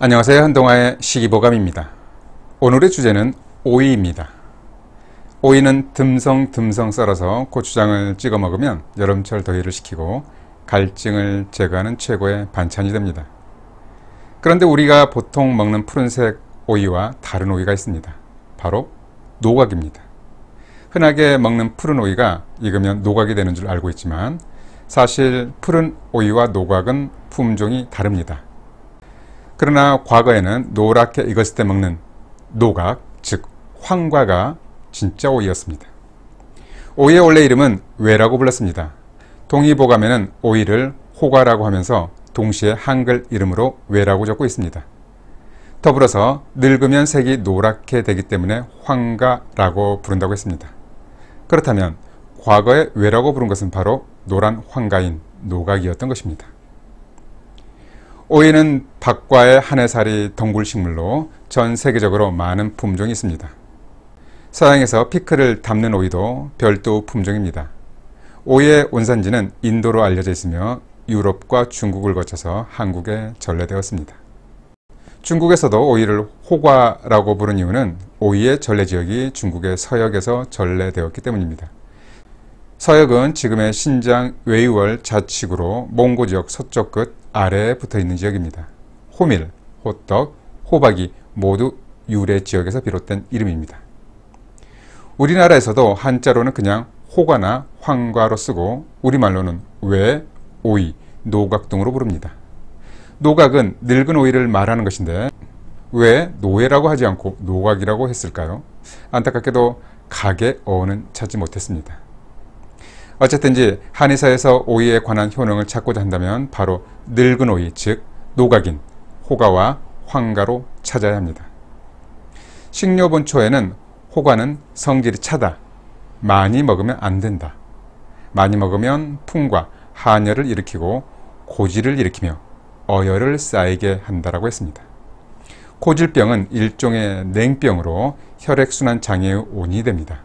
안녕하세요. 한동아의 식이보감입니다 오늘의 주제는 오이입니다. 오이는 듬성듬성 썰어서 고추장을 찍어 먹으면 여름철 더위를 식히고 갈증을 제거하는 최고의 반찬이 됩니다. 그런데 우리가 보통 먹는 푸른색 오이와 다른 오이가 있습니다. 바로 노각입니다. 흔하게 먹는 푸른 오이가 익으면 노각이 되는 줄 알고 있지만 사실 푸른 오이와 노각은 품종이 다릅니다. 그러나 과거에는 노랗게 익었을 때 먹는 노각, 즉 황과가 진짜 오이였습니다. 오이의 원래 이름은 외라고 불렀습니다. 동의보감에는 오이를 호과라고 하면서 동시에 한글 이름으로 외라고 적고 있습니다. 더불어서 늙으면 색이 노랗게 되기 때문에 황가라고 부른다고 했습니다. 그렇다면 과거에 외라고 부른 것은 바로 노란 황가인 노각이었던 것입니다. 오이는 박과의 한해살이 덩굴식물로 전 세계적으로 많은 품종이 있습니다. 서양에서 피클을 담는 오이도 별도 품종입니다. 오이의 원산지는 인도로 알려져 있으며 유럽과 중국을 거쳐서 한국에 전래되었습니다. 중국에서도 오이를 호과라고 부른 이유는 오이의 전래 지역이 중국의 서역에서 전래되었기 때문입니다. 서역은 지금의 신장 외이월 자치구로 몽고 지역 서쪽 끝 아래에 붙어 있는 지역입니다. 호밀, 호떡, 호박이 모두 유래 지역에서 비롯된 이름입니다. 우리나라에서도 한자로는 그냥 호가나 황가로 쓰고 우리말로는 왜, 오이, 노각 등으로 부릅니다. 노각은 늙은 오이를 말하는 것인데 왜 노예라고 하지 않고 노각이라고 했을까요? 안타깝게도 각의 어원은 찾지 못했습니다. 어쨌든지 한의사에서 오이에 관한 효능을 찾고자 한다면 바로 늙은 오이, 즉 노각인, 호가와 황가로 찾아야 합니다. 식료본초에는 호가는 성질이 차다, 많이 먹으면 안 된다, 많이 먹으면 풍과 한열을 일으키고 고지를 일으키며 어혈을 쌓이게 한다라고 했습니다. 고질병은 일종의 냉병으로 혈액순환 장애의 원인이 됩니다.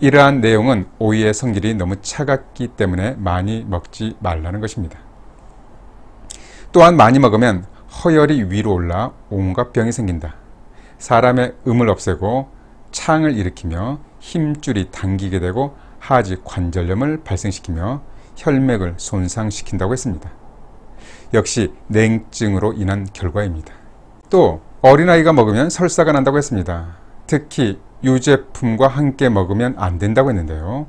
이러한 내용은 오이의 성질이 너무 차갑기 때문에 많이 먹지 말라는 것입니다. 또한 많이 먹으면 허혈이 위로 올라 온갖 병이 생긴다. 사람의 음을 없애고 창을 일으키며 힘줄이 당기게 되고 하지 관절염을 발생시키며 혈맥을 손상시킨다고 했습니다. 역시 냉증으로 인한 결과입니다. 또 어린아이가 먹으면 설사가 난다고 했습니다. 특히 유제품과 함께 먹으면 안 된다고 했는데요.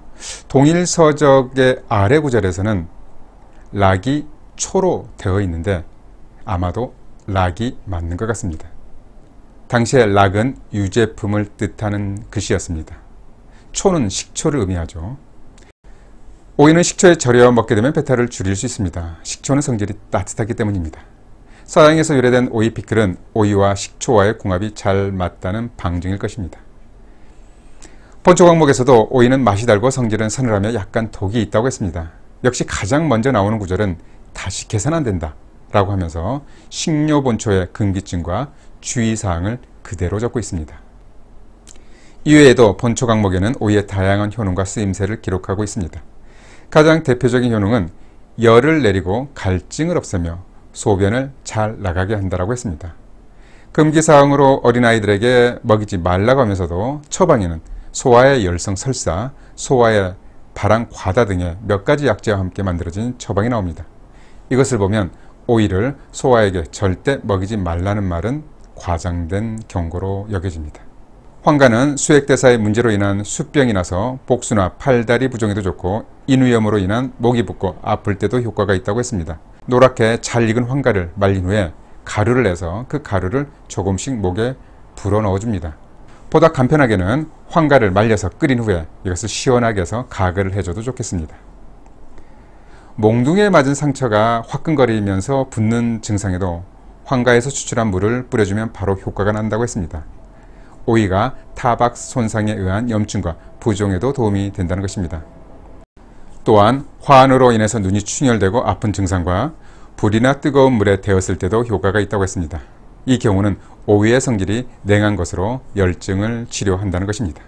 동일 서적의 아래 구절에서는 락이 초로 되어 있는데 아마도 락이 맞는 것 같습니다. 당시에 락은 유제품을 뜻하는 글씨였습니다. 초는 식초를 의미하죠. 오이는 식초에 절여 먹게 되면 배탈을 줄일 수 있습니다. 식초는 성질이 따뜻하기 때문입니다. 서양에서 유래된 오이 피클은 오이와 식초와의 궁합이 잘 맞다는 방증일 것입니다. 본초 광목에서도 오이는 맛이 달고 성질은 서늘하며 약간 독이 있다고 했습니다. 역시 가장 먼저 나오는 구절은 다시 계산 안 된다 라고 하면서 식료 본초의 금기증과 주의사항을 그대로 적고 있습니다. 이외에도 본초 강목에는 오이의 다양한 효능과 쓰임새를 기록하고 있습니다. 가장 대표적인 효능은 열을 내리고 갈증을 없애며 소변을 잘 나가게 한다라고 했습니다. 금기사항으로 어린아이들에게 먹이지 말라고 하면서도 처방에는 소화의 열성 설사, 소화의 발암 과다 등의 몇 가지 약재와 함께 만들어진 처방이 나옵니다. 이것을 보면 오이를 소화에게 절대 먹이지 말라는 말은 과장된 경고로 여겨집니다. 황가는 수액대사의 문제로 인한 숯병이 나서 복수나 팔다리 부종에도 좋고 인후염으로 인한 목이 붓고 아플 때도 효과가 있다고 했습니다. 노랗게 잘 익은 황가를 말린 후에 가루를 내서 그 가루를 조금씩 목에 불어 넣어줍니다. 보다 간편하게는 황가를 말려서 끓인 후에 이것을 시원하게 해서 가글을 해줘도 좋겠습니다. 몽둥이에 맞은 상처가 화끈거리면서 붓는 증상에도 황가에서 추출한 물을 뿌려주면 바로 효과가 난다고 했습니다. 오이가 타박 손상에 의한 염증과 부종에도 도움이 된다는 것입니다. 또한 화환으로 인해서 눈이 충혈되고 아픈 증상과 불이나 뜨거운 물에 데웠을 때도 효과가 있다고 했습니다. 이 경우는 오이의 성질이 냉한 것으로 열증을 치료한다는 것입니다.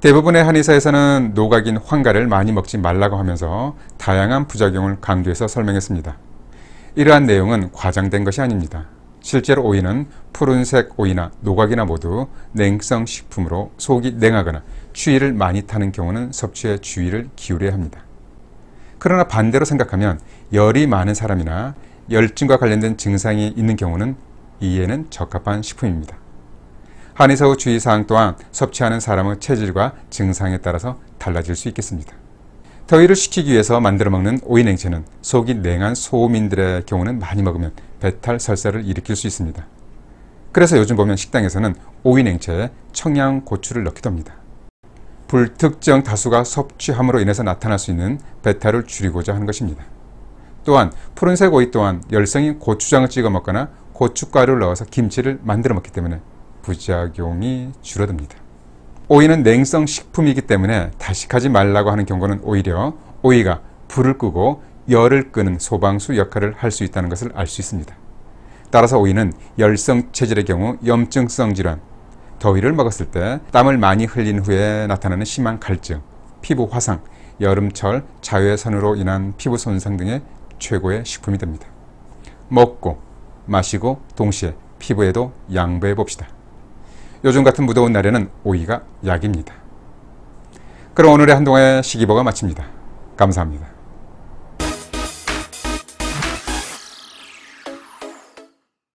대부분의 한의사에서는 노각인 황가를 많이 먹지 말라고 하면서 다양한 부작용을 강조해서 설명했습니다. 이러한 내용은 과장된 것이 아닙니다. 실제로 오이는 푸른색 오이나 노각이나 모두 냉성 식품으로 속이 냉하거나 추위를 많이 타는 경우는 섭취에 주의를 기울여야 합니다. 그러나 반대로 생각하면 열이 많은 사람이나 열증과 관련된 증상이 있는 경우는 이에는 적합한 식품입니다. 한의사 후 주의사항 또한 섭취하는 사람의 체질과 증상에 따라서 달라질 수 있겠습니다. 더위를 식히기 위해서 만들어 먹는 오이냉채는 속이 냉한 소음인들의 경우는 많이 먹으면 배탈 설사를 일으킬 수 있습니다. 그래서 요즘 보면 식당에서는 오이냉채에 청양고추를 넣기도 합니다. 불특정 다수가 섭취함으로 인해서 나타날 수 있는 배탈을 줄이고자 하는 것입니다. 또한 푸른색 오이 또한 열성인 고추장을 찍어 먹거나 고춧가루를 넣어서 김치를 만들어 먹기 때문에 부작용이 줄어듭니다. 오이는 냉성 식품이기 때문에 다식하지 말라고 하는 경고는 오히려 오이가 불을 끄고 열을 끄는 소방수 역할을 할 수 있다는 것을 알 수 있습니다. 따라서 오이는 열성 체질의 경우 염증성 질환, 더위를 먹었을 때 땀을 많이 흘린 후에 나타나는 심한 갈증, 피부 화상, 여름철 자외선으로 인한 피부 손상 등의 최고의 식품이 됩니다. 먹고 마시고 동시에 피부에도 양보해 봅시다. 요즘 같은 무더운 날에는 오이가 약입니다. 그럼 오늘의 한동안 시기보가 마칩니다. 감사합니다.